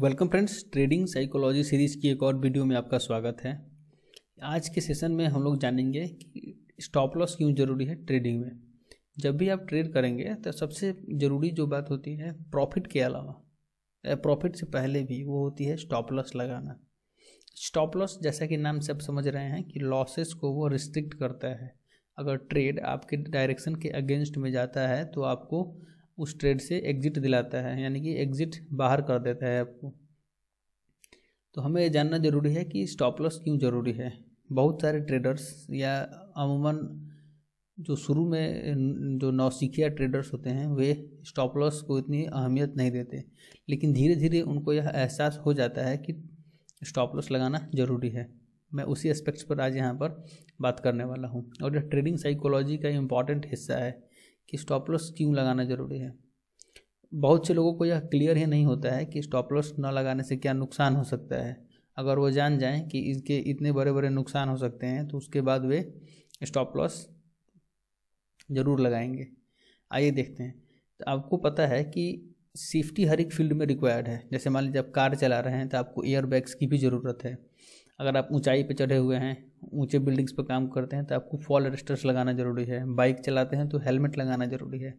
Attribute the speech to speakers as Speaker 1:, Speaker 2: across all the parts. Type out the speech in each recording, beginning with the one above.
Speaker 1: welcome friends trading psychology series की एक और वीडियो में आपका स्वागत है आज के सेशन में हम लोग जानेंगे कि स्टॉप लॉस क्यों ज़रूरी है ट्रेडिंग में जब भी आप ट्रेड करेंगे तो सबसे ज़रूरी जो बात होती है प्रॉफिट के अलावा प्रॉफिट से पहले भी वो होती है स्टॉप लॉस लगाना स्टॉप लॉस जैसा कि नाम से आप समझ रहे हैं कि लॉसेस को वो रिस्ट्रिक्ट करता है अगर ट्रेड आपके डायरेक्शन के अगेंस्ट में जाता है तो आपको उस ट्रेड से एग्ज़िट दिलाता है यानी कि एग्ज़िट बाहर कर देता है आपको तो हमें ये जानना ज़रूरी है कि स्टॉप लॉस क्यों ज़रूरी है बहुत सारे ट्रेडर्स या अमूमन जो शुरू में जो नौसिखिया ट्रेडर्स होते हैं वे स्टॉप लॉस को इतनी अहमियत नहीं देते लेकिन धीरे धीरे उनको यह एहसास हो जाता है कि स्टॉप लॉस लगाना ज़रूरी है मैं उसी एस्पेक्ट्स पर आज यहाँ पर बात करने वाला हूँ और यह ट्रेडिंग साइकोलॉजी का इम्पॉर्टेंट हिस्सा है कि स्टॉप लॉस क्यों लगाना ज़रूरी है बहुत से लोगों को यह क्लियर ही नहीं होता है कि स्टॉप लॉस न लगाने से क्या नुकसान हो सकता है अगर वो जान जाएं कि इसके इतने बड़े बड़े नुकसान हो सकते हैं तो उसके बाद वे स्टॉप लॉस ज़रूर लगाएंगे आइए देखते हैं तो आपको पता है कि सेफ्टी हर एक फील्ड में रिक्वायर्ड है जैसे मान लीजिए आप कार चला रहे हैं तो आपको एयर बैग्स की भी ज़रूरत है अगर आप ऊंचाई पर चढ़े हुए हैं ऊंचे बिल्डिंग्स पर काम करते हैं तो आपको फॉल रेस्टर्स लगाना ज़रूरी है बाइक चलाते हैं तो हेलमेट लगाना ज़रूरी है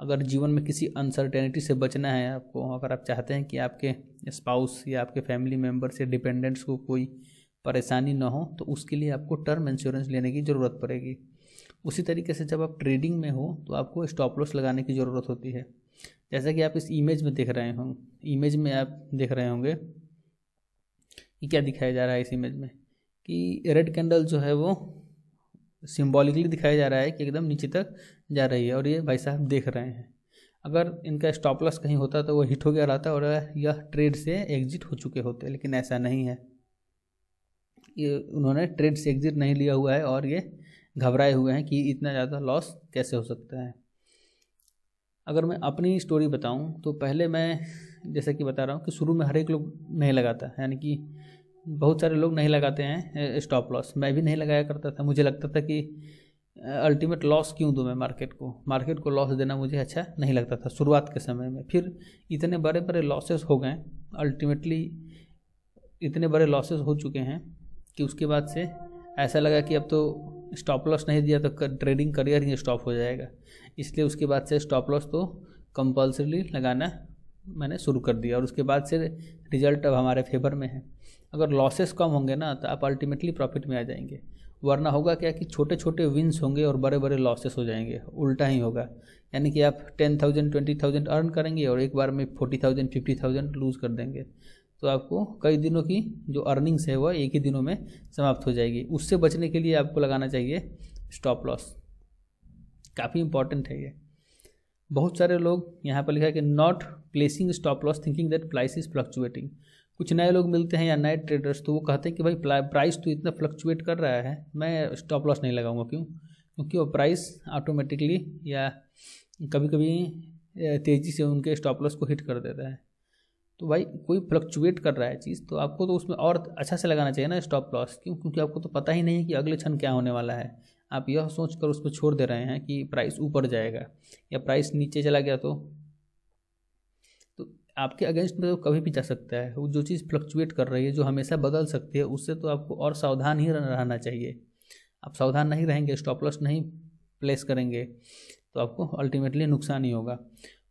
Speaker 1: अगर जीवन में किसी अनसर्टेनिटी से बचना है आपको अगर आप चाहते हैं कि आपके स्पाउस या आपके फैमिली मेम्बर्स या डिपेंडेंट्स को कोई परेशानी ना हो तो उसके लिए आपको टर्म इंश्योरेंस लेने की ज़रूरत पड़ेगी उसी तरीके से जब आप ट्रेडिंग में हो तो आपको स्टॉप लॉस लगाने की ज़रूरत होती है जैसा कि आप इस इमेज में देख रहे हों इमेज में आप देख रहे होंगे कि क्या दिखाया जा रहा है इस इमेज में कि रेड कैंडल जो है वो सिम्बॉलिकली दिखाया जा रहा है कि एकदम नीचे तक जा रही है और ये भाई साहब देख रहे हैं अगर इनका स्टॉप लॉस कहीं होता तो वो हिट हो गया रहता और यह ट्रेड से एग्जिट हो चुके होते लेकिन ऐसा नहीं है ये उन्होंने ट्रेड से एग्जिट नहीं लिया हुआ है और ये घबराए हुए हैं कि इतना ज़्यादा लॉस कैसे हो सकता है अगर मैं अपनी स्टोरी बताऊं तो पहले मैं जैसे कि बता रहा हूं कि शुरू में हर एक लोग नहीं लगाता यानी कि बहुत सारे लोग नहीं लगाते हैं स्टॉप लॉस मैं भी नहीं लगाया करता था मुझे लगता था कि अल्टीमेट लॉस क्यों दूँ मैं मार्केट को मार्केट को लॉस देना मुझे अच्छा नहीं लगता था शुरुआत के समय में फिर इतने बड़े बड़े लॉसेस हो गए अल्टीमेटली इतने बड़े लॉसेस हो चुके हैं कि उसके बाद से ऐसा लगा कि अब तो स्टॉप लॉस नहीं दिया तो कर, ट्रेडिंग करियर ही स्टॉप हो जाएगा इसलिए उसके बाद से स्टॉप लॉस तो कंपल्सरी लगाना मैंने शुरू कर दिया और उसके बाद से रिजल्ट अब हमारे फेवर में है अगर लॉसेस कम होंगे ना तो आप अल्टीमेटली प्रॉफिट में आ जाएंगे वरना होगा क्या कि छोटे छोटे विन्स होंगे और बड़े बड़े लॉसेस हो जाएंगे उल्टा ही होगा यानी कि आप ten thousand twenty thousand earn करेंगे और एक बार में forty thousand fifty thousand lose कर देंगे तो आपको कई दिनों की जो अर्निंग्स है वह एक ही दिनों में समाप्त हो जाएगी उससे बचने के लिए आपको लगाना चाहिए स्टॉप लॉस काफ़ी इंपॉर्टेंट है ये बहुत सारे लोग यहाँ पर लिखा है कि not placing stop loss thinking that price is fluctuating कुछ नए लोग मिलते हैं या नए ट्रेडर्स तो वो कहते हैं कि भाई प्राइस तो इतना फ्लक्चुएट कर रहा है मैं स्टॉप लॉस नहीं लगाऊंगा क्यों क्योंकि वो प्राइस ऑटोमेटिकली या कभी कभी तेज़ी से उनके स्टॉप लॉस को हिट कर देता है तो भाई कोई फ्लक्चुएट कर रहा है चीज़ तो आपको तो उसमें और अच्छा से लगाना चाहिए ना स्टॉप लॉस क्यों क्योंकि आपको तो पता ही नहीं है कि अगले क्षण क्या होने वाला है आप यह सोच कर उसको छोड़ दे रहे हैं कि प्राइस ऊपर जाएगा या प्राइस नीचे चला गया तो आपके अगेंस्ट में तो कभी भी जा सकता है वो जो चीज़ फ्लक्चुएट कर रही है जो हमेशा बदल सकती है उससे तो आपको और सावधान ही रहना चाहिए आप सावधान नहीं रहेंगे स्टॉप लॉस नहीं प्लेस करेंगे तो आपको अल्टीमेटली नुकसान ही होगा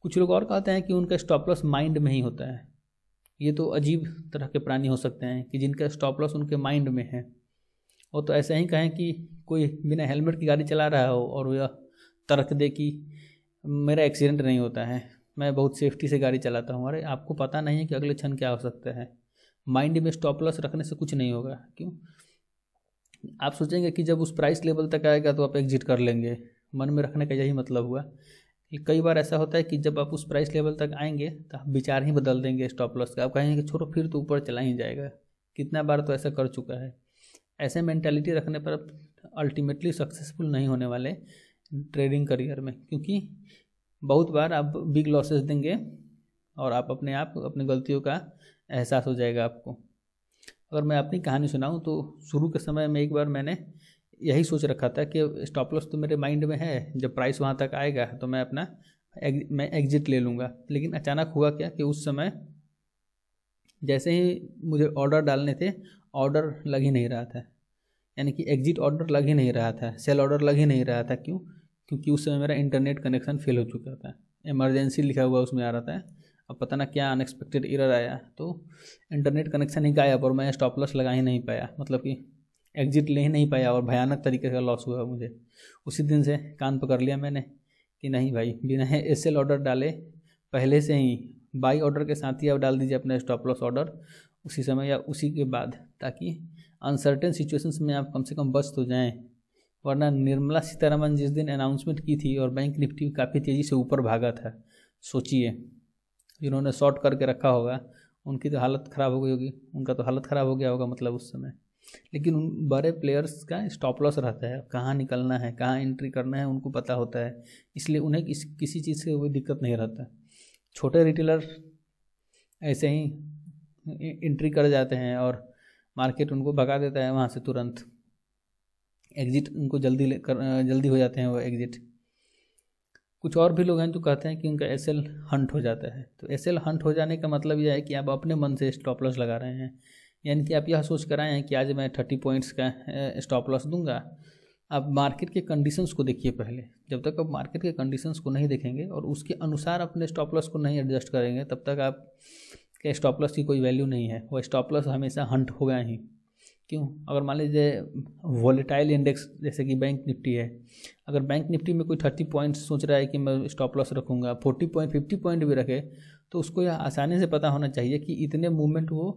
Speaker 1: कुछ लोग और कहते हैं कि उनका स्टॉप लॉस माइंड में ही होता है ये तो अजीब तरह के प्राणी हो सकते हैं कि जिनका स्टॉप लॉस उनके माइंड में है वो तो ऐसे ही कहें कि कोई बिना हेलमेट की गाड़ी चला रहा हो और वह तर्क दे कि मेरा एक्सीडेंट नहीं होता है मैं बहुत सेफ्टी से गाड़ी चलाता हूँ अरे आपको पता नहीं है कि अगले क्षण क्या हो सकता है माइंड में स्टॉप लॉस रखने से कुछ नहीं होगा क्यों आप सोचेंगे कि जब उस प्राइस लेवल तक आएगा तो आप एग्जिट कर लेंगे मन में रखने का यही मतलब हुआ कई बार ऐसा होता है कि जब आप उस प्राइस लेवल तक आएंगे तो आप विचार ही बदल देंगे स्टॉप लॉस का आप कहेंगे कि छोड़ो फिर तो ऊपर चला ही जाएगा कितना बार तो ऐसा कर चुका है ऐसे मैंटेलिटी रखने पर आप अल्टीमेटली सक्सेसफुल नहीं होने वाले ट्रेडिंग करियर में क्योंकि बहुत बार आप बिग लॉसेस देंगे और आप अपने आप अपनी गलतियों का एहसास हो जाएगा आपको अगर मैं अपनी कहानी सुनाऊं तो शुरू के समय में एक बार मैंने यही सोच रखा था कि स्टॉप लॉस तो मेरे माइंड में है जब प्राइस वहाँ तक आएगा तो मैं अपना एग, मैं एग्जिट ले लूँगा लेकिन अचानक हुआ क्या कि उस समय जैसे ही मुझे ऑर्डर डालने थे ऑर्डर लग ही नहीं रहा था यानी कि एग्जिट ऑर्डर लग ही नहीं रहा था सेल ऑर्डर लग ही नहीं रहा था क्यों क्योंकि उस समय मेरा इंटरनेट कनेक्शन फेल हो चुका था इमरजेंसी लिखा हुआ उसमें आ रहा था अब पता ना क्या अनएक्सपेक्टेड इरर आया तो इंटरनेट कनेक्शन ही गायब और मैं स्टॉप लॉस लगा ही नहीं पाया मतलब कि एग्जिट ले ही नहीं पाया और भयानक तरीके का लॉस हुआ मुझे उसी दिन से कान पकड़ लिया मैंने कि नहीं भाई बिना एस एल ऑर्डर डाले पहले से ही बाई ऑर्डर के साथ ही आप डाल दीजिए अपना स्टॉप लॉस ऑर्डर उसी समय या उसी के बाद ताकि अनसर्टेन सिचुएशंस में आप कम से कम बच तो जाएँ वरना निर्मला सीतारमन जिस दिन अनाउंसमेंट की थी और बैंक निफ्टी काफ़ी तेज़ी से ऊपर भागा था सोचिए जिन्होंने शॉर्ट करके रखा होगा उनकी तो हालत ख़राब हो गई होगी उनका तो हालत ख़राब हो गया होगा मतलब उस समय लेकिन उन बड़े प्लेयर्स का स्टॉप लॉस रहता है कहाँ निकलना है कहाँ एंट्री करना है उनको पता होता है इसलिए उन्हें किस, किसी चीज़ से कोई दिक्कत नहीं रहता छोटे रिटेलर ऐसे ही एंट्री कर जाते हैं और मार्केट उनको भगा देता है वहाँ से तुरंत एग्ज़िट उनको जल्दी कर जल्दी हो जाते हैं वो एग्ज़िट कुछ और भी लोग हैं जो कहते हैं कि उनका एस एल हंट हो जाता है तो एस एल हंट हो जाने का मतलब यह है कि आप अपने मन से स्टॉप लॉस लगा रहे हैं यानी कि आप यह सोच कर आए हैं कि आज मैं थर्टी पॉइंट्स का स्टॉप लॉस दूंगा आप मार्केट के कंडीशंस को देखिए पहले जब तक आप मार्केट के कंडीशंस को नहीं देखेंगे और उसके अनुसार अपने स्टॉप लॉस को नहीं एडजस्ट करेंगे तब तक आप के स्टॉप लॉस की कोई वैल्यू नहीं है वो स्टॉप लॉस हमेशा हंट हो गया ही क्यों अगर मान लीजिए वॉलेटाइल इंडेक्स जैसे कि बैंक निफ्टी है अगर बैंक निफ्टी में कोई थर्टी पॉइंट सोच रहा है कि मैं स्टॉप लॉस रखूँगा फोर्टी पॉइंट फिफ्टी पॉइंट भी रखे तो उसको यह आसानी से पता होना चाहिए कि इतने मूवमेंट वो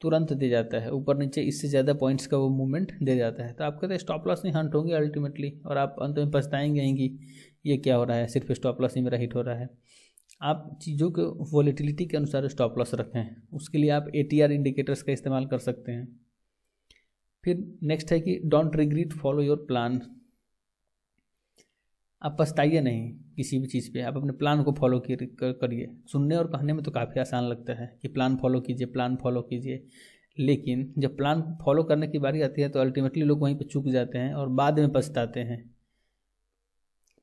Speaker 1: तुरंत दे जाता है ऊपर नीचे इससे ज़्यादा पॉइंट्स का वो मूवमेंट दे जाता है तो आप कहते हैं स्टॉप लॉस नहीं हंट होंगे अल्टीमेटली और आप अंत में पछताएंगे कि ये क्या हो रहा है सिर्फ स्टॉप लॉस ही मेरा हिट हो रहा है आप चीज़ों के वॉलीटिलिटी के अनुसार स्टॉप लॉस रखें उसके लिए आप ए इंडिकेटर्स का इस्तेमाल कर सकते हैं फिर नेक्स्ट है कि don't regret follow your plan आप पछताइए नहीं किसी भी चीज़ पे आप अपने प्लान को फॉलो करिए सुनने और कहने में तो काफ़ी आसान लगता है कि प्लान फॉलो कीजिए प्लान फॉलो कीजिए लेकिन जब प्लान फॉलो करने की बारी आती है तो अल्टीमेटली लोग वहीं पर चुक जाते हैं और बाद में पछताते हैं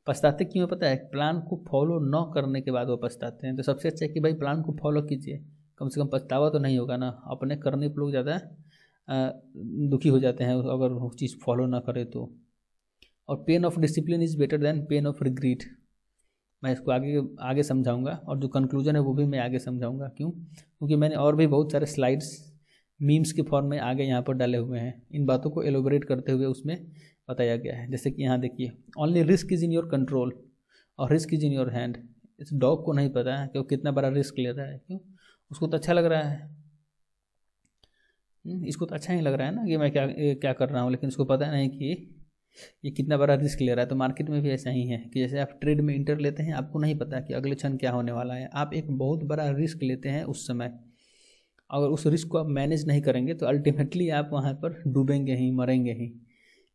Speaker 1: पछताते क्यों पता है प्लान को फॉलो न करने के बाद वो पछताते हैं तो सबसे अच्छा है कि भाई प्लान को फॉलो कीजिए कम से कम पछतावा तो नहीं होगा ना अपने करने पर लोग ज़्यादा दुखी हो जाते हैं अगर वो चीज़ फॉलो ना करे तो और pain of discipline is better than pain of regret मैं इसको आगे आगे समझाऊंगा और जो कंक्लूजन है वो भी मैं आगे समझाऊंगा क्यों क्योंकि मैंने और भी बहुत सारे स्लाइड्स मीम्स के फॉर्म में आगे यहाँ पर डाले हुए हैं इन बातों को एलोबरेट करते हुए उसमें बताया गया है जैसे कि यहाँ देखिए only risk is in your control और risk is in your hand इस डॉग को नहीं पता है कि वो कितना बड़ा रिस्क ले रहा है क्यों उसको तो अच्छा लग रहा है हम्म, इसको तो अच्छा ही लग रहा है ना कि मैं क्या क्या कर रहा हूँ लेकिन इसको पता नहीं कि ये कितना बड़ा रिस्क ले रहा है तो मार्केट में भी ऐसा ही है कि जैसे आप ट्रेड में इंटर लेते हैं आपको नहीं पता कि अगले क्षण क्या होने वाला है आप एक बहुत बड़ा रिस्क लेते हैं उस समय अगर उस रिस्क को आप मैनेज नहीं करेंगे तो अल्टीमेटली आप वहाँ पर डूबेंगे ही मरेंगे ही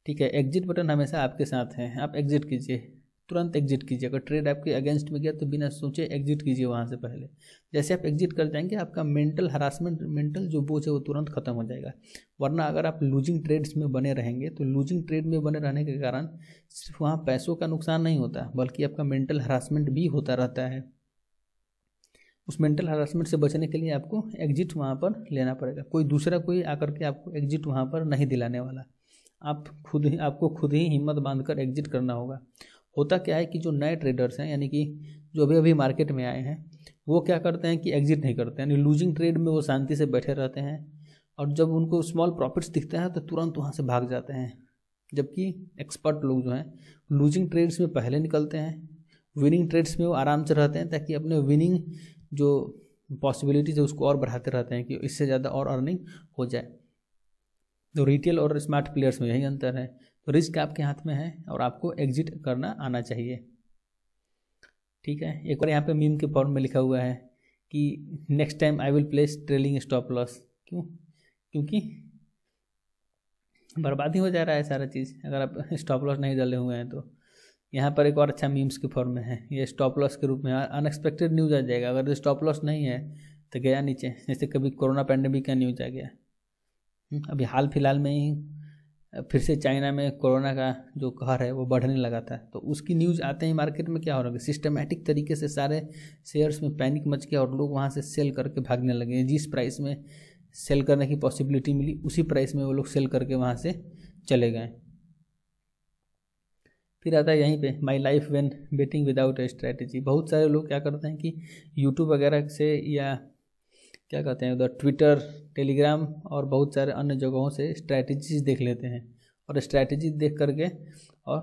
Speaker 1: ठीक है एग्जिट बटन हमेशा आपके साथ हैं आप एग्जिट कीजिए तुरंत एग्जिट कीजिए अगर ट्रेड आपके अगेंस्ट में गया तो बिना सोचे एग्जिट कीजिए वहाँ से पहले जैसे आप एग्जिट कर जाएंगे आपका मेंटल हरासमेंट मेंटल जो बोझ है वो तुरंत खत्म हो जाएगा वरना अगर आप लूजिंग ट्रेड्स में बने रहेंगे तो लूजिंग ट्रेड में बने रहने के कारण सिर्फ वहाँ पैसों का नुकसान नहीं होता बल्कि आपका मेंटल हरासमेंट भी होता रहता है उस मेंटल हरासमेंट से बचने के लिए आपको एग्जिट वहाँ पर लेना पड़ेगा कोई दूसरा कोई आकर के आपको एग्जिट वहाँ पर नहीं दिलाने वाला आप खुद ही आपको खुद ही हिम्मत बांधकर एग्जिट करना होगा होता क्या है कि जो नए ट्रेडर्स हैं यानी कि जो अभी अभी मार्केट में आए हैं वो क्या करते हैं कि एग्जिट नहीं करते यानी लूजिंग ट्रेड में वो शांति से बैठे रहते हैं और जब उनको स्मॉल प्रॉफिट्स दिखते हैं तो तुरंत वहाँ से भाग जाते हैं जबकि एक्सपर्ट लोग जो हैं लूजिंग ट्रेड्स में पहले निकलते हैं विनिंग ट्रेड्स में वो आराम से रहते हैं ताकि अपने विनिंग जो पॉसिबिलिटीज़ है उसको और बढ़ाते रहते हैं कि इससे ज़्यादा और अर्निंग हो जाए तो रिटेल और स्मार्ट प्लेयर्स में यही अंतर है तो रिस्क आपके हाथ में है और आपको एग्जिट करना आना चाहिए ठीक है एक बार यहाँ पे मीम के फॉर्म में लिखा हुआ है कि next time I will place trailing stop loss क्यों क्योंकि बर्बाद ही हो जा रहा है सारा चीज़ अगर आप स्टॉप लॉस नहीं डाले हुए हैं तो यहाँ पर एक और अच्छा मीम्स के फॉर्म में है ये स्टॉप लॉस के रूप में अनएक्सपेक्टेड न्यूज़ आ जाएगा अगर ये स्टॉप लॉस नहीं है तो गया नीचे जैसे कभी कोरोना पैंडेमिक का न्यूज़ आ गया हम्म, अभी हाल फिलहाल में ही फिर से चाइना में कोरोना का जो कहर है वो बढ़ने लगा था तो उसकी न्यूज़ आते ही मार्केट में क्या हो रहा है सिस्टमेटिक तरीके से सारे शेयर्स में पैनिक मच गया और लोग वहाँ से सेल करके भागने लगे जिस प्राइस में सेल करने की पॉसिबिलिटी मिली उसी प्राइस में वो लोग सेल करके वहाँ से चले गए फिर आता है यहीं पे my life when betting without a strategy बहुत सारे लोग क्या करते हैं कि यूट्यूब वगैरह से या क्या कहते हैं उधर ट्विटर टेलीग्राम और बहुत सारे अन्य जगहों से स्ट्रैटेजीज देख लेते हैं और स्ट्रैटेजी देख करके और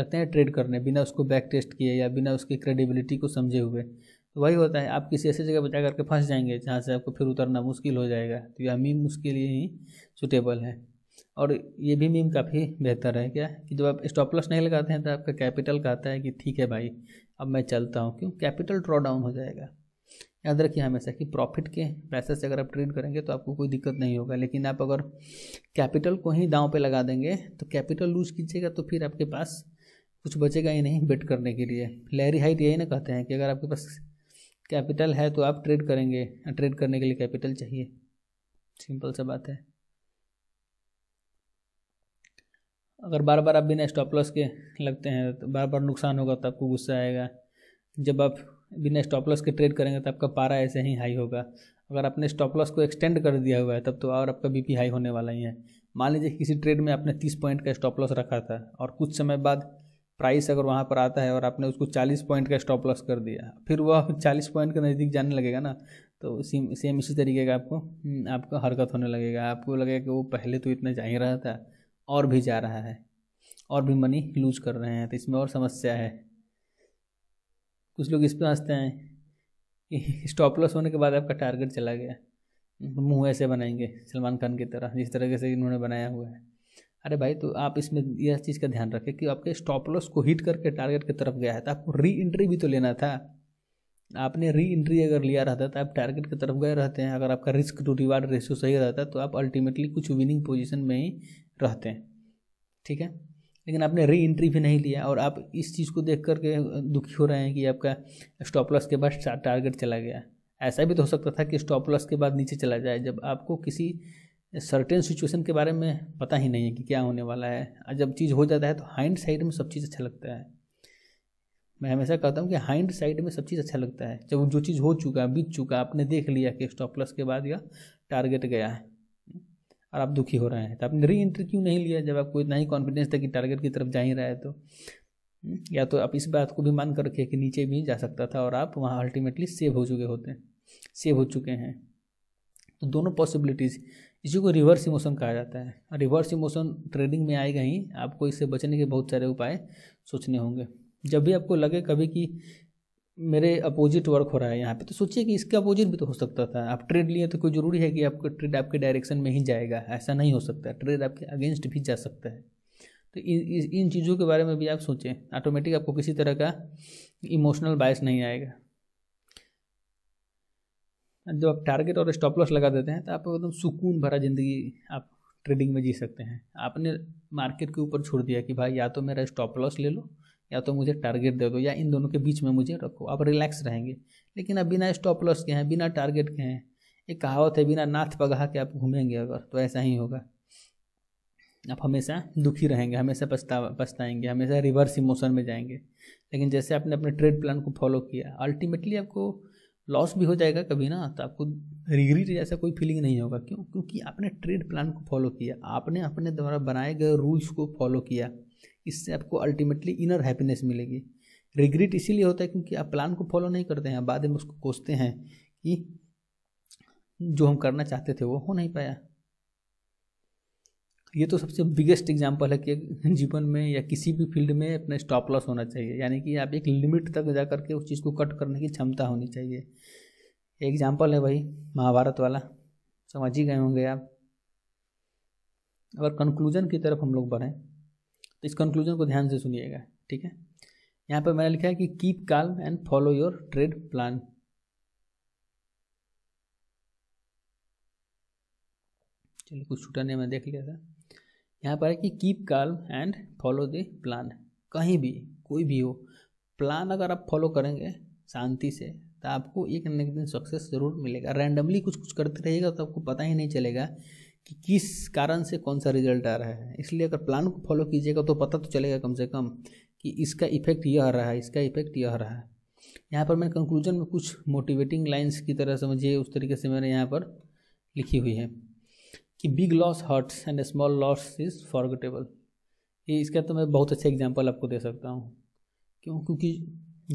Speaker 1: लगते हैं ट्रेड करने बिना उसको बैक टेस्ट किए या बिना उसकी क्रेडिबिलिटी को समझे हुए तो वही होता है आप किसी ऐसी जगह पर जा करके फंस जाएंगे जहाँ से आपको फिर उतरना मुश्किल हो जाएगा तो यह मीम उसके लिए ही सुटेबल है और ये भी मीम काफ़ी बेहतर है क्या कि जब आप स्टॉपलस नहीं लगाते हैं तो आपका कैपिटल कहता है कि ठीक है भाई अब मैं चलता हूँ क्यों कैपिटल ड्रॉ डाउन हो जाएगा याद रखिए हमेशा कि प्रॉफिट के पैसे से अगर आप ट्रेड करेंगे तो आपको कोई दिक्कत नहीं होगा लेकिन आप अगर कैपिटल को ही दांव पे लगा देंगे तो कैपिटल लूज कीजिएगा तो फिर आपके पास कुछ बचेगा ही नहीं बेट करने के लिए लहरी हाइट यही ना कहते हैं कि अगर आपके पास कैपिटल है तो आप ट्रेड करेंगे ट्रेड करने के लिए कैपिटल चाहिए सिंपल सा बात है अगर बार बार आप बिना स्टॉप लॉस के लगते हैं तो बार बार नुकसान होगा तो आपको गुस्सा आएगा जब आप बिना स्टॉप लॉस के ट्रेड करेंगे तो आपका पारा ऐसे ही हाई होगा अगर आपने स्टॉप लॉस को एक्सटेंड कर दिया हुआ है तब तो और आपका बीपी हाई होने वाला ही है मान लीजिए किसी ट्रेड में आपने तीस पॉइंट का स्टॉप लॉस रखा था और कुछ समय बाद प्राइस अगर वहाँ पर आता है और आपने उसको चालीस पॉइंट का स्टॉप लॉस कर दिया फिर वह चालीस पॉइंट के नज़दीक जाने लगेगा ना तो सेम सेम इसी तरीके का आपको हम्म, आपका हरकत होने लगेगा आपको लगेगा कि वो पहले तो इतना जा ही रहा था और भी जा रहा है और भी मनी लूज कर रहे हैं तो इसमें और समस्या है कुछ लोग इस पर हंसते हैं कि स्टॉप लॉस होने के बाद आपका टारगेट चला गया मुंह ऐसे बनाएंगे सलमान खान की तरह जिस तरीके से इन्होंने बनाया हुआ है अरे भाई तो आप इसमें यह चीज़ का ध्यान रखें कि आपके स्टॉप लॉस को हिट करके टारगेट की तरफ गया है तो आपको री एंट्री भी तो लेना था आपने री एंट्री अगर लिया रहता तो आप टारगेट की तरफ गए रहते हैं अगर आपका रिस्क टू रिवार्ड रेशियो सही रहता तो आप अल्टीमेटली कुछ विनिंग पोजिशन में ही रहते हैं ठीक है लेकिन आपने री एंट्री भी नहीं लिया और आप इस चीज़ को देख करके दुखी हो रहे हैं कि आपका स्टॉप लॉस के बाद टारगेट चला गया ऐसा भी तो हो सकता था कि स्टॉप लॉस के बाद नीचे चला जाए जब आपको किसी सर्टेन सिचुएशन के बारे में पता ही नहीं है कि क्या होने वाला है जब चीज़ हो जाता है तो हाइंड साइड में सब चीज़ अच्छा लगता है मैं हमेशा कहता हूँ कि हाइंड साइड में सब चीज़ अच्छा लगता है जब जो चीज़ हो चुका बीत चुका आपने देख लिया कि स्टॉप लॉस के बाद या टारगेट गया है और आप दुखी हो रहे हैं तो आपने री एंट्री क्यों नहीं लिया जब आपको इतना ही कॉन्फिडेंस था कि टारगेट की तरफ जा ही रहा है तो हम्म, या तो आप इस बात को भी मान कर रखिए कि नीचे भी जा सकता था और आप वहाँ अल्टीमेटली सेव हो चुके होते हैं सेव हो चुके हैं तो दोनों पॉसिबिलिटीज़ इसी को रिवर्स इमोशन कहा जाता है रिवर्स इमोशन ट्रेडिंग में आएगा ही आपको इससे बचने के बहुत सारे उपाय सोचने होंगे जब भी आपको लगे कभी कि मेरे अपोजिट वर्क हो रहा है यहाँ पे तो सोचिए कि इसके अपोजिट भी तो हो सकता था आप ट्रेड लिए तो कोई ज़रूरी है कि आपका ट्रेड आपके डायरेक्शन में ही जाएगा ऐसा नहीं हो सकता ट्रेड आपके अगेंस्ट भी जा सकता है तो इन इन चीज़ों के बारे में भी आप सोचें ऑटोमेटिक आपको किसी तरह का इमोशनल बायस नहीं आएगा जब आप टारगेट और स्टॉप लॉस लगा देते हैं तो आप एकदम सुकून भरा ज़िंदगी आप ट्रेडिंग में जी सकते हैं आपने मार्केट के ऊपर छोड़ दिया कि भाई या तो मेरा स्टॉप लॉस ले लो या तो मुझे टारगेट दे दो या इन दोनों के बीच में मुझे रखो आप रिलैक्स रहेंगे लेकिन अब बिना स्टॉप लॉस के हैं बिना टारगेट के हैं एक कहावत है बिना नाथ पगा के आप घूमेंगे अगर तो ऐसा ही होगा आप हमेशा दुखी रहेंगे हमेशा पछता पछताएंगे हमेशा रिवर्स इमोशन में जाएंगे लेकिन जैसे आपने अपने ट्रेड प्लान को फॉलो किया अल्टीमेटली आपको लॉस भी हो जाएगा कभी ना तो आपको रिग्रेट जैसा कोई फीलिंग नहीं होगा क्यों क्योंकि आपने ट्रेड प्लान को फॉलो किया आपने अपने द्वारा बनाए गए रूल्स को फॉलो किया इससे आपको अल्टीमेटली इनर हैप्पीनेस मिलेगी रिग्रेट इसीलिए होता है क्योंकि आप प्लान को फॉलो नहीं करते हैं बाद में उसको कोसते हैं कि जो हम करना चाहते थे वो हो नहीं पाया ये तो सबसे बिगेस्ट एग्जाम्पल है कि जीवन में या किसी भी फील्ड में अपना स्टॉप लॉस होना चाहिए यानी कि आप एक लिमिट तक जा करके उस चीज़ को कट करने की क्षमता होनी चाहिए एग्जाम्पल है भाई महाभारत वाला समझ ही गए होंगे आप अगर कंक्लूजन की तरफ हम लोग बढ़ें तो इस कंक्लूजन को ध्यान से सुनिएगा ठीक है यहाँ पर मैंने लिखा है कि keep calm and follow your trade plan चलिए कुछ छूटा नहीं मैं देख लिया था यहाँ पर है कि keep calm and follow the plan कहीं भी कोई भी हो प्लान अगर आप फॉलो करेंगे शांति से तो आपको एक ना एक दिन सक्सेस जरूर मिलेगा रैंडमली कुछ कुछ करते रहिएगा तो आपको पता ही नहीं चलेगा कि किस कारण से कौन सा रिजल्ट आ रहा है इसलिए अगर प्लान को फॉलो कीजिएगा तो पता तो चलेगा कम से कम कि इसका इफेक्ट यह रहा है इसका इफेक्ट यह रहा है यहाँ पर मैं कंक्लूजन में कुछ मोटिवेटिंग लाइन्स की तरह समझिए उस तरीके से मैंने यहाँ पर लिखी हुई है कि big loss hurts and small loss is forgettable ये इसका तो मैं बहुत अच्छा एग्जाम्पल आपको दे सकता हूँ क्यों क्योंकि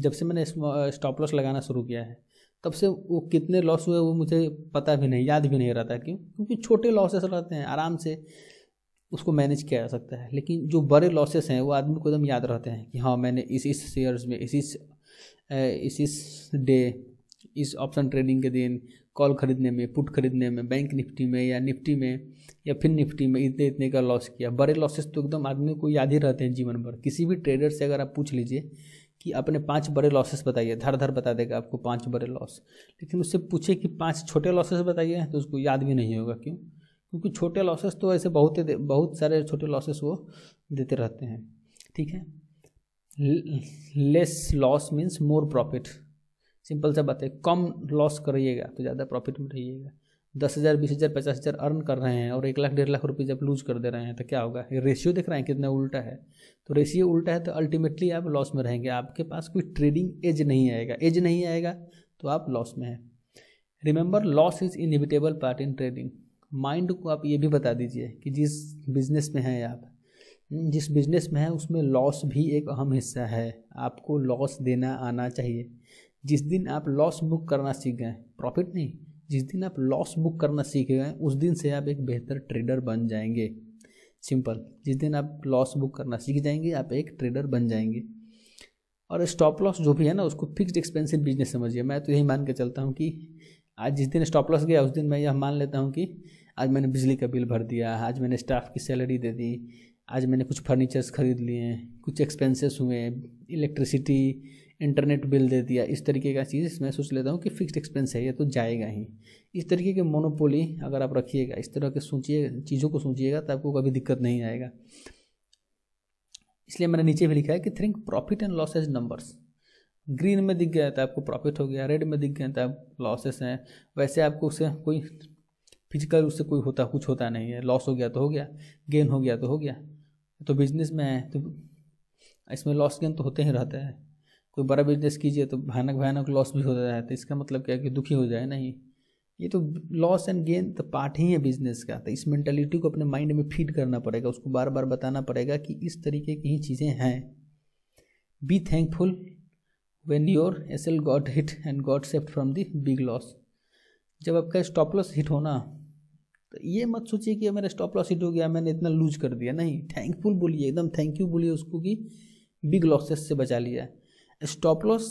Speaker 1: जब से मैंने स्टॉप लॉस लगाना शुरू किया है तब से वो कितने लॉस हुए वो मुझे पता भी नहीं याद भी नहीं रहता क्यों क्योंकि छोटे लॉसेस रहते हैं आराम से उसको मैनेज किया जा सकता है लेकिन जो बड़े लॉसेस हैं वो आदमी को एकदम याद रहते हैं कि हाँ मैंने इस इस शेयर्स में इस इस इस इस डे इस ऑप्शन ट्रेडिंग के दिन कॉल खरीदने में पुट खरीदने में बैंक निफ्टी में या निफ्टी में या फिर निफ्टी में इतने इतने का लॉस किया बड़े लॉसेस तो एकदम आदमी को याद ही रहते हैं जीवन भर किसी भी ट्रेडर से अगर आप पूछ लीजिए कि आपने पांच बड़े लॉसेस बताइए धर धर बता देगा आपको पांच बड़े लॉस लेकिन उससे पूछे कि पांच छोटे लॉसेस बताइए तो उसको याद भी नहीं होगा क्यों क्योंकि छोटे लॉसेस तो ऐसे बहुत बहुत सारे छोटे लॉसेस वो देते रहते हैं ठीक है less loss means more profit simple सा बात है कम लॉस करिएगा तो ज़्यादा प्रॉफिट में रहिएगा दस हज़ार बीस हज़ार पचास हज़ार अर्न कर रहे हैं और एक लाख डेढ़ लाख रुपये जब लूज कर दे रहे हैं तो क्या होगा ये रेशियो देख रहे हैं कितना उल्टा है तो रेशियो उल्टा है तो अल्टीमेटली आप लॉस में रहेंगे आपके पास कोई ट्रेडिंग एज नहीं आएगा एज नहीं आएगा तो आप लॉस में हैं remember loss is inevitable part in trading mind को आप ये भी बता दीजिए कि जिस बिजनेस में हैं आप हम्म, जिस बिजनेस में है उसमें लॉस भी एक अहम हिस्सा है आपको लॉस देना आना चाहिए जिस दिन आप लॉस बुक करना सीख गए प्रॉफिट नहीं जिस दिन आप लॉस बुक करना सीख गए उस दिन से आप एक बेहतर ट्रेडर बन जाएंगे सिंपल जिस दिन आप लॉस बुक करना सीख जाएंगे आप एक ट्रेडर बन जाएंगे और स्टॉप लॉस जो भी है ना उसको फिक्स्ड एक्सपेंसिव बिजनेस समझिए मैं तो यही मान के चलता हूँ कि आज जिस दिन स्टॉप लॉस गया उस दिन मैं यह मान लेता हूँ कि आज मैंने बिजली का बिल भर दिया आज मैंने स्टाफ की सैलरी दे दी आज मैंने कुछ फर्नीचर्स खरीद लिए कुछ एक्सपेंसेस हुए इलेक्ट्रिसिटी इंटरनेट बिल दे दिया इस तरीके का चीज़ मैं सोच लेता हूँ कि फिक्स्ड एक्सपेंस है ये तो जाएगा ही इस तरीके के मोनोपोली अगर आप रखिएगा इस तरह के सोचिए चीज़ों को सोचिएगा तो आपको कभी दिक्कत नहीं आएगा इसलिए मैंने नीचे भी लिखा है कि think profit and losses numbers green में दिख गया तो आपको प्रॉफिट हो गया रेड में दिख गया तो आप लॉसेस हैं वैसे आपको उससे कोई फिजिकल उससे कोई होता कुछ होता नहीं है लॉस हो गया तो हो गया गेन हो गया तो हो गया तो बिजनेस में है तो इसमें लॉस गेन तो होते ही रहते हैं कोई बड़ा बिजनेस कीजिए तो भयानक भयानक लॉस भी हो जाता है तो इसका मतलब क्या है कि दुखी हो जाए नहीं ये तो लॉस एंड गेन तो पार्ट ही है बिजनेस का तो इस मेंटेलिटी को अपने माइंड में फीड करना पड़ेगा उसको बार बार बताना पड़ेगा कि इस तरीके की ही चीज़ें हैं be thankful when your S L got hit and got saved from the big loss जब आपका स्टॉप लॉस हिट होना तो ये मत सोचिए कि मेरा स्टॉप लॉस हिट हो गया मैंने इतना लूज कर दिया नहीं थैंकफुल बोलिए एकदम थैंक यू बोलिए उसको कि बिग लॉसेस से बचा लिया है स्टॉप लॉस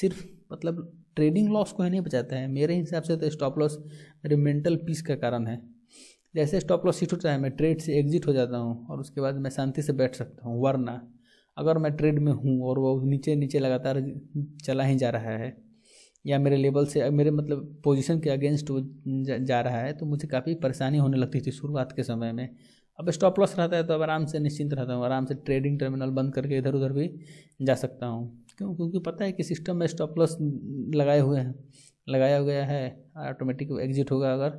Speaker 1: सिर्फ मतलब ट्रेडिंग लॉस को ही नहीं बचाता है मेरे हिसाब से तो स्टॉप लॉस मेरे मेंटल पीस का कारण है जैसे स्टॉप लॉस सीट होता है मैं ट्रेड से एग्जिट हो जाता हूँ और उसके बाद मैं शांति से बैठ सकता हूँ वरना अगर मैं ट्रेड में हूँ और वो नीचे नीचे लगातार चला ही जा रहा है या मेरे लेवल से मेरे मतलब पोजीशन के अगेंस्ट वो जा रहा है तो मुझे काफ़ी परेशानी होने लगती थी शुरुआत के समय में अब स्टॉप लॉस रहता है तो अब आराम से निश्चिंत रहता हूँ आराम से ट्रेडिंग टर्मिनल बंद करके इधर उधर भी जा सकता हूँ क्यों क्योंकि पता है कि सिस्टम में स्टॉप लॉस लगाए हुए हैं लगाया गया है ऑटोमेटिक एग्जिट होगा अगर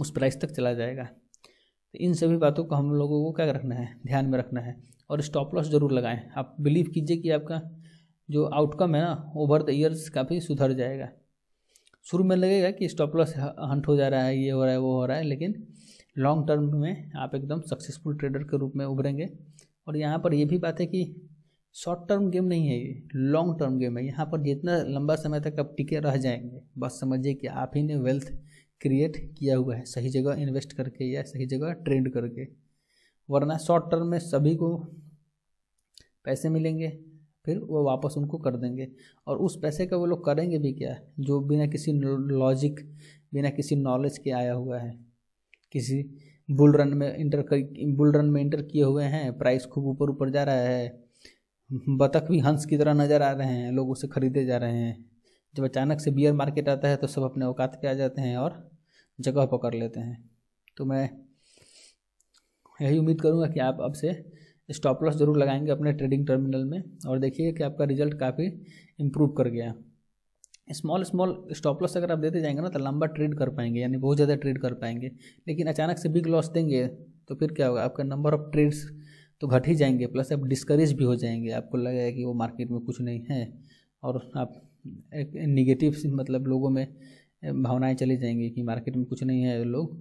Speaker 1: उस प्राइस तक चला जाएगा तो इन सभी बातों को हम लोगों को क्या रखना है ध्यान में रखना है और स्टॉप लॉस ज़रूर लगाएं आप बिलीव कीजिए कि आपका जो आउटकम है ना ओवर द ईयर्स काफ़ी सुधर जाएगा शुरू में लगेगा कि स्टॉप लॉस हंट हो जा रहा है ये हो रहा है वो हो रहा है लेकिन लॉन्ग टर्म में आप एकदम सक्सेसफुल ट्रेडर के रूप में उभरेंगे और यहाँ पर ये भी बात है कि शॉर्ट टर्म गेम नहीं है ये लॉन्ग टर्म गेम है यहाँ पर जितना लंबा समय तक आप टिके रह जाएंगे बस समझिए कि आप ही ने वेल्थ क्रिएट किया हुआ है सही जगह इन्वेस्ट करके या सही जगह ट्रेड करके वरना शॉर्ट टर्म में सभी को पैसे मिलेंगे फिर वो वापस उनको कर देंगे और उस पैसे का वो लोग करेंगे भी क्या जो बिना किसी लॉजिक बिना किसी नॉलेज के आया हुआ है किसी बुल रन में इंटर कर बुल रन में इंटर किए हुए हैं प्राइस खूब ऊपर ऊपर जा रहा है बतख भी हंस की तरह नज़र आ रहे हैं लोग उसे खरीदे जा रहे हैं जब अचानक से बियर मार्केट आता है तो सब अपने औकात पे आ जाते हैं और जगह पकड़ लेते हैं तो मैं यही उम्मीद करूँगा कि आप अब से स्टॉप लॉस ज़रूर लगाएंगे अपने ट्रेडिंग टर्मिनल में और देखिए कि आपका रिजल्ट काफ़ी इम्प्रूव कर गया स्मॉल स्मॉल स्टॉप लॉस अगर आप देते जाएंगे ना तो लंबा ट्रेड कर पाएंगे यानी बहुत ज़्यादा ट्रेड कर पाएंगे लेकिन अचानक से बिग लॉस देंगे तो फिर क्या होगा आपका नंबर ऑफ ट्रेड्स तो घट ही जाएंगे प्लस आप डिस्करेज भी हो जाएंगे आपको लगेगा कि वो मार्केट में कुछ नहीं है और आप एक निगेटिव मतलब लोगों में भावनाएं चली जाएंगी कि मार्केट में कुछ नहीं है लोग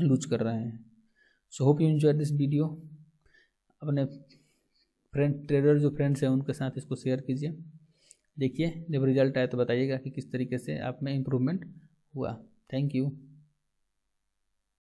Speaker 1: लूज कर रहे हैं so hope you enjoy this video अपने फ्रेंड ट्रेडर जो फ्रेंड्स हैं उनके साथ इसको शेयर कीजिए देखिए जब रिजल्ट आया तो बताइएगा कि किस तरीके से आप में इम्प्रूवमेंट हुआ थैंक यू